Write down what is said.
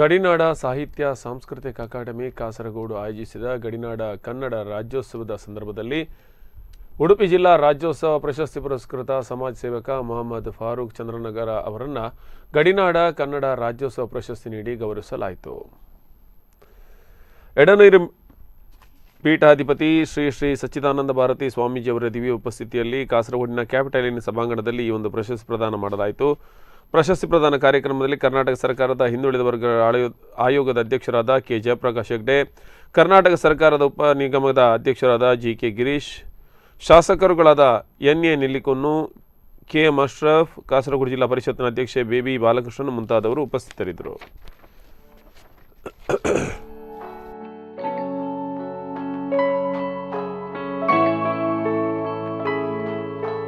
ಗಡಿನಾಡ ಸಾಹಿತ್ಯ ಸಾಂಸ್ಕೃತಿಕ ಅಕಾಡೆಮಿ ಕಾಸರಗೋಡು ಆಯೋಜಿಸಿದ ಗಡಿನಾಡ ಕನ್ನಡ ರಾಜ್ಯೋತ್ಸವದ ಸಂದರ್ಭದಲ್ಲಿ ಉಡುಪಿ ಜಿಲ್ಲಾ ರಾಜ್ಯೋತ್ಸವ ಪ್ರಶಸ್ತಿ ಪುರಸ್ಕೃತ ಸಮಾಜ ಸೇವಕ ಮೊಹಮ್ಮದ್ ಫಾರೂಕ್ ಚಂದ್ರನಗರ ಅವರನ್ನು ಗಡಿನಾಡ ಕನ್ನಡ ರಾಜ್ಯೋತ್ಸವ ಪ್ರಶಸ್ತಿ ನೀಡಿ ಗೌರವಿಸಲಾಯಿತು ಎಡನೀರು ಪೀಠಾಧಿಪತಿ ಶ್ರೀ ಶ್ರೀ ಸಚ್ಚಿದಾನಂದ ಭಾರತಿ ಸ್ವಾಮೀಜಿಯವರ ದಿವ್ಯ ಉಪಸ್ಥಿತಿಯಲ್ಲಿ ಕಾಸರಗೋಡಿನ ಕ್ಯಾಪಿಟಲ್ ಸಭಾಂಗಣದಲ್ಲಿ ಈ ಒಂದು ಪ್ರಶಸ್ತಿ ಪ್ರದಾನ ಮಾಡಲಾಯಿತು ಪ್ರಶಸ್ತಿ ಪ್ರದಾನ ಕಾರ್ಯಕ್ರಮದಲ್ಲಿ ಕರ್ನಾಟಕ ಸರ್ಕಾರದ ಹಿಂದುಳಿದ ವರ್ಗಗಳ ಆಯೋಗದ ಅಧ್ಯಕ್ಷರಾದ ಕೆ ಜಯಪ್ರಕಾಶ್ ಹೆಗ್ಡೆ ಕರ್ನಾಟಕ ಸರ್ಕಾರದ ಉಪ ನಿಗಮದ ಅಧ್ಯಕ್ಷರಾದ ಜಿ ಕೆ ಗಿರೀಶ್ ಶಾಸಕರುಗಳಾದ N A Nellikunnu K M Ashraf Kasaragod ಜಿಲ್ಲಾ ಪರಿಷತ್ನ ಅಧ್ಯಕ್ಷೆ ಬೇಬಿ ಬಾಲಕೃಷ್ಣನ್ ಮುಂತಾದವರು ಉಪಸ್ಥಿತರಿದ್ದರು